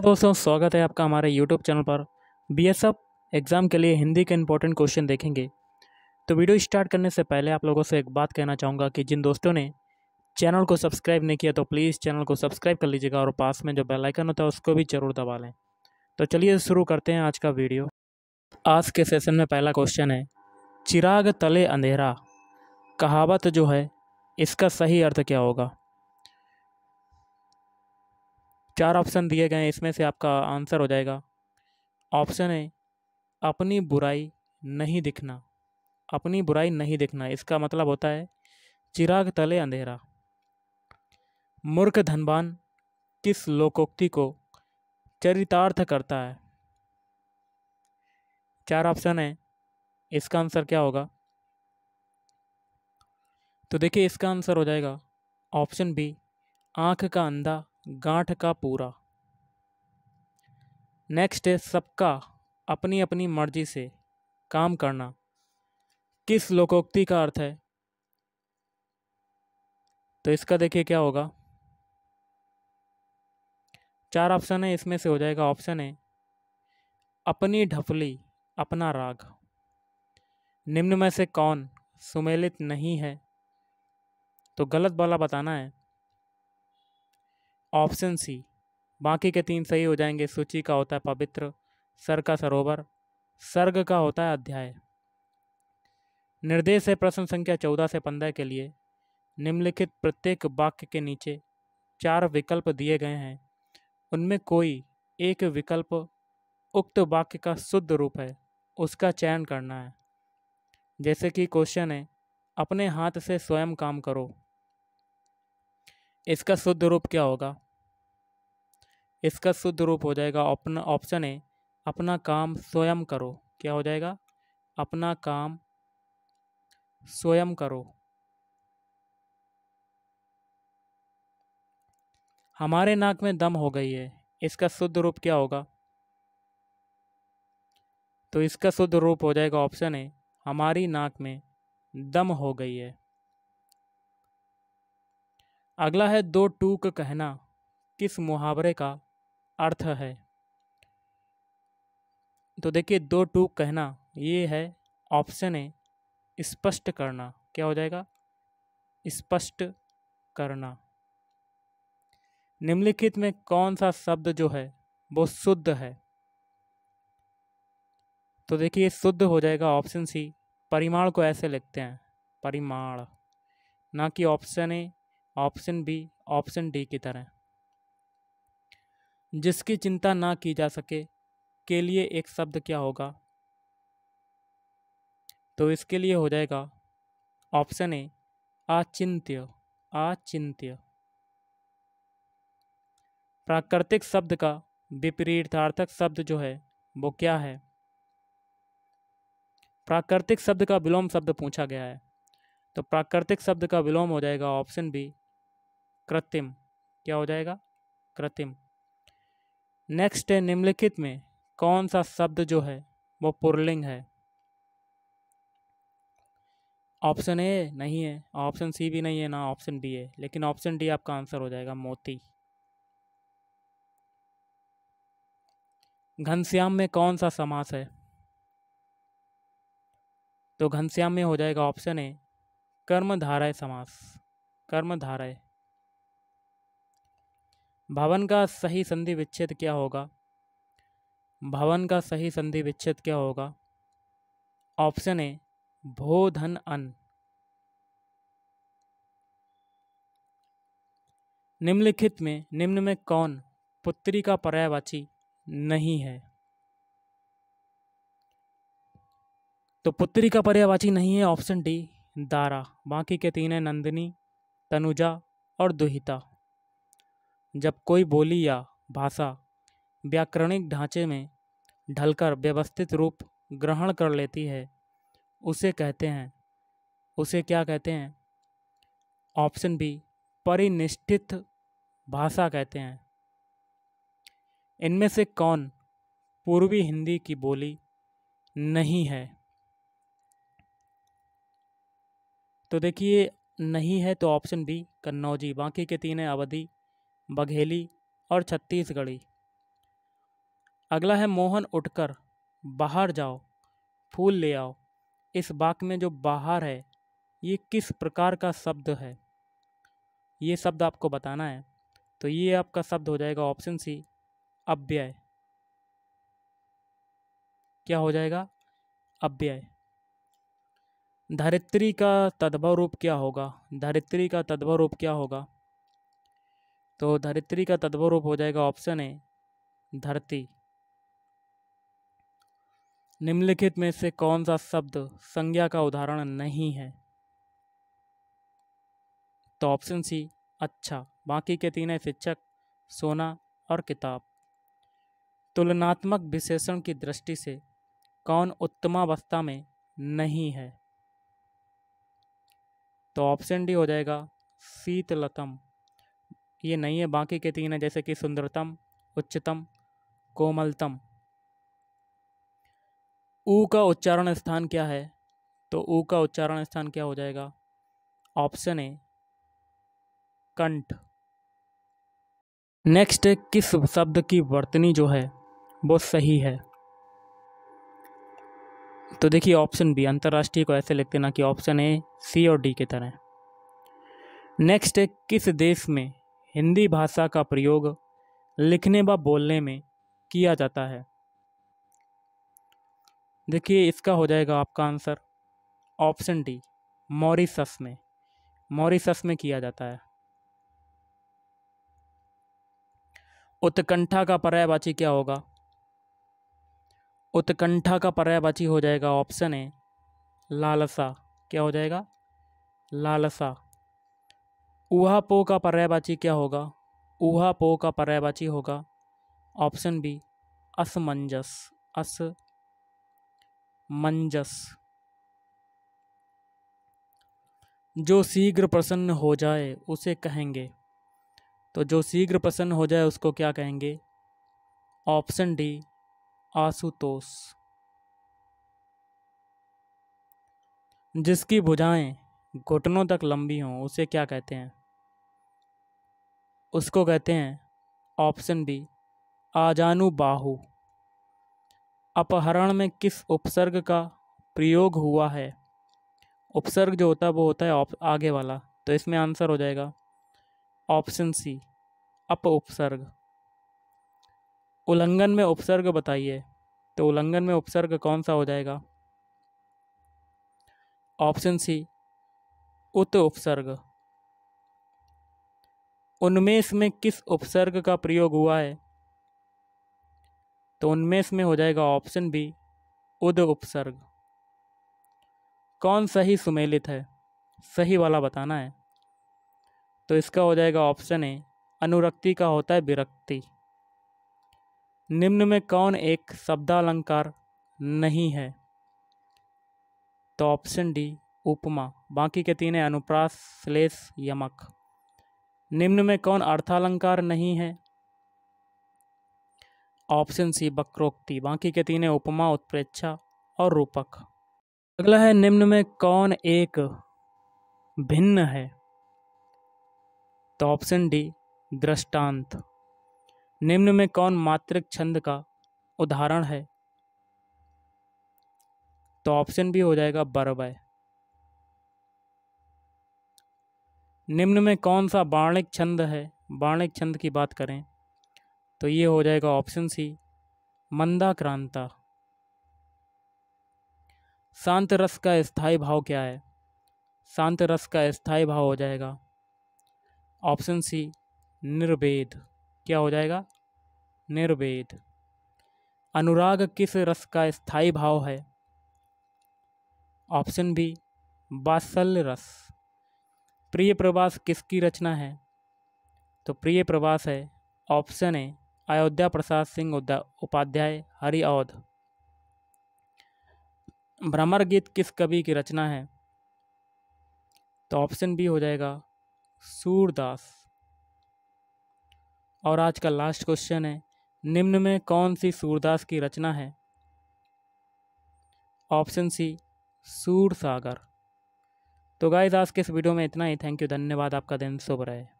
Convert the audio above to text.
तो दोस्तों स्वागत है आपका हमारे यूट्यूब चैनल पर बी एस एफ एग्ज़ाम के लिए हिंदी के इंपॉर्टेंट क्वेश्चन देखेंगे तो वीडियो स्टार्ट करने से पहले आप लोगों से एक बात कहना चाहूँगा कि जिन दोस्तों ने चैनल को सब्सक्राइब नहीं किया तो प्लीज़ चैनल को सब्सक्राइब कर लीजिएगा और पास में जो बेल आइकन होता है उसको भी ज़रूर दबा लें तो चलिए शुरू करते हैं आज का वीडियो आज के सेशन में पहला क्वेश्चन है चिराग तले अंधेरा कहावत जो है इसका सही अर्थ क्या होगा चार ऑप्शन दिए गए हैं इसमें से आपका आंसर हो जाएगा ऑप्शन है अपनी बुराई नहीं दिखना अपनी बुराई नहीं दिखना इसका मतलब होता है चिराग तले अंधेरा मूर्ख धनबान किस लोकोक्ति को चरितार्थ करता है चार ऑप्शन है इसका आंसर क्या होगा तो देखिए इसका आंसर हो जाएगा ऑप्शन बी आंख का अंधा गांठ का पूरा नेक्स्ट है सबका अपनी अपनी मर्जी से काम करना किस लोकोक्ति का अर्थ है तो इसका देखिए क्या होगा चार ऑप्शन है इसमें से हो जाएगा ऑप्शन है अपनी ढफली अपना राग निम्न में से कौन सुमेलित नहीं है तो गलत वाला बताना है ऑप्शन सी बाकी के तीन सही हो जाएंगे सूची का होता है पवित्र सर का सरोवर सर्ग का होता है अध्याय निर्देश है प्रश्न संख्या चौदह से पंद्रह के लिए निम्नलिखित प्रत्येक वाक्य के नीचे चार विकल्प दिए गए हैं उनमें कोई एक विकल्प उक्त वाक्य का शुद्ध रूप है उसका चयन करना है जैसे कि क्वेश्चन है अपने हाथ से स्वयं काम करो इसका शुद्ध रूप क्या होगा इसका शुद्ध रूप हो जाएगा अपना ऑप्शन है अपना काम स्वयं करो क्या हो जाएगा अपना काम स्वयं करो हमारे नाक में दम हो गई है इसका शुद्ध रूप क्या होगा तो इसका शुद्ध रूप हो जाएगा ऑप्शन है हमारी नाक में दम हो गई है अगला है दो टूक कहना किस मुहावरे का अर्थ है तो देखिए दो टूक कहना ये है ऑप्शन ए स्पष्ट करना क्या हो जाएगा स्पष्ट करना निम्नलिखित में कौन सा शब्द जो है वो शुद्ध है तो देखिए शुद्ध हो जाएगा ऑप्शन सी परिमाण को ऐसे लिखते हैं परिमाण ना कि option A option B option D की तरह जिसकी चिंता ना की जा सके के लिए एक शब्द क्या होगा तो इसके लिए हो जाएगा ऑप्शन ए आचिंत्य आचिंत्य प्राकृतिक शब्द का विपरीतार्थक शब्द जो है वो क्या है प्राकृतिक शब्द का विलोम शब्द पूछा गया है तो प्राकृतिक शब्द का विलोम हो जाएगा ऑप्शन बी कृत्रिम क्या हो जाएगा कृत्रिम नेक्स्ट है निम्नलिखित में कौन सा शब्द जो है वो पुरलिंग है ऑप्शन ए नहीं है ऑप्शन सी भी नहीं है ना ऑप्शन डी है लेकिन ऑप्शन डी आपका आंसर हो जाएगा मोती घनश्याम में कौन सा समास है तो घनश्याम में हो जाएगा ऑप्शन ए कर्मधारय समास कर्मधारय भवन का सही संधि विच्छेद क्या होगा भवन का सही संधि विच्छेद क्या होगा ऑप्शन ए भो धन अन निम्नलिखित में निम्न में कौन पुत्री का पर्यायवाची नहीं है तो पुत्री का पर्यायवाची नहीं है ऑप्शन डी दारा बाकी के तीन है नंदिनी तनुजा और दुहिता जब कोई बोली या भाषा व्याकरणिक ढांचे में ढलकर व्यवस्थित रूप ग्रहण कर लेती है उसे कहते हैं उसे क्या कहते हैं ऑप्शन बी परिनिष्ठित भाषा कहते हैं इनमें से कौन पूर्वी हिंदी की बोली नहीं है तो देखिए नहीं है तो ऑप्शन बी कन्नौजी बाकी के तीन है अवधि बघेली और छत्तीसगढ़ी अगला है मोहन उठकर बाहर जाओ फूल ले आओ इस बाक में जो बाहर है ये किस प्रकार का शब्द है ये शब्द आपको बताना है तो ये आपका शब्द हो जाएगा ऑप्शन सी अव्यय क्या हो जाएगा अव्यय धरित्री का तद्भव रूप क्या होगा धरित्री का तद्भव रूप क्या होगा तो धरित्री का तत्व रूप हो जाएगा ऑप्शन ए धरती निम्नलिखित में से कौन सा शब्द संज्ञा का उदाहरण नहीं है तो ऑप्शन सी अच्छा बाकी के तीन है शिक्षक सोना और किताब तुलनात्मक विशेषण की दृष्टि से कौन उत्तमावस्था में नहीं है तो ऑप्शन डी हो जाएगा शीतलतम ये नहीं है बाकी के तीन है जैसे कि सुंदरतम उच्चतम कोमलतम ऊ का उच्चारण स्थान क्या है तो ऊ का उच्चारण स्थान क्या हो जाएगा ऑप्शन ए कंठ नेक्स्ट किस शब्द की वर्तनी जो है वो सही है तो देखिए ऑप्शन बी अंतर्राष्ट्रीय को ऐसे लिखते ना कि ऑप्शन ए सी और डी की तरह नेक्स्ट किस देश में हिंदी भाषा का प्रयोग लिखने व बोलने में किया जाता है देखिए इसका हो जाएगा आपका आंसर ऑप्शन डी मॉरिसस में मॉरिसस में किया जाता है उत्कंठा का पर्यायवाची क्या होगा उत्कंठा का पर्यायवाची हो जाएगा ऑप्शन ए लालसा क्या हो जाएगा लालसा ऊहा पो का पर्यायवाची क्या होगा ऊहा पो का पर्यायवाची होगा ऑप्शन बी असमंजस अस मंजस जो शीघ्र प्रसन्न हो जाए उसे कहेंगे तो जो शीघ्र प्रसन्न हो जाए उसको क्या कहेंगे ऑप्शन डी आशुतोष जिसकी भुजाएं घुटनों तक लंबी हों उसे क्या कहते हैं उसको कहते हैं ऑप्शन बी आजानु बाहु अपहरण में किस उपसर्ग का प्रयोग हुआ है उपसर्ग जो होता है वो होता है आगे वाला तो इसमें आंसर हो जाएगा ऑप्शन सी अप उपसर्ग उल्लंघन में उपसर्ग बताइए तो उल्लंघन में उपसर्ग कौन सा हो जाएगा ऑप्शन सी उत उपसर्ग उन्मेष में किस उपसर्ग का प्रयोग हुआ है तो उन्मेष में हो जाएगा ऑप्शन बी उद उपसर्ग कौन सही सुमेलित है सही वाला बताना है तो इसका हो जाएगा ऑप्शन ए अनुरक्ति का होता है विरक्ति निम्न में कौन एक शब्दालंकार नहीं है तो ऑप्शन डी उपमा बाकी के तीन है अनुप्रास श्लेष यमक निम्न में कौन अर्थालंकार नहीं है ऑप्शन सी वक्रोक्ति बाकी के तीन है उपमा उत्प्रेक्षा और रूपक अगला है निम्न में कौन एक भिन्न है तो ऑप्शन डी दृष्टांत निम्न में कौन मात्रिक छंद का उदाहरण है तो ऑप्शन भी हो जाएगा बरवय निम्न में कौन सा बाणिक छंद है बाणिक छंद की बात करें तो ये हो जाएगा ऑप्शन सी मंदा क्रांता शांत रस का स्थाई भाव क्या है शांत रस का स्थाई भाव हो जाएगा ऑप्शन सी निर्वेद क्या हो जाएगा निर्वेद अनुराग किस रस का स्थाई भाव है ऑप्शन बी बात्सल्य रस प्रिय प्रवास किसकी रचना है तो प्रिय प्रवास है option A Ayodhya Prasad Singh Upadhyay Hariaudh Bhramar Geet किस कवि की रचना है तो ऑप्शन बी हो जाएगा सूरदास और आज का लास्ट क्वेश्चन है निम्न में कौन सी सूरदास की रचना है ऑप्शन सी सूर सागर तो गाइज आज के इस वीडियो में इतना ही थैंक यू धन्यवाद आपका दिन शुभ रहे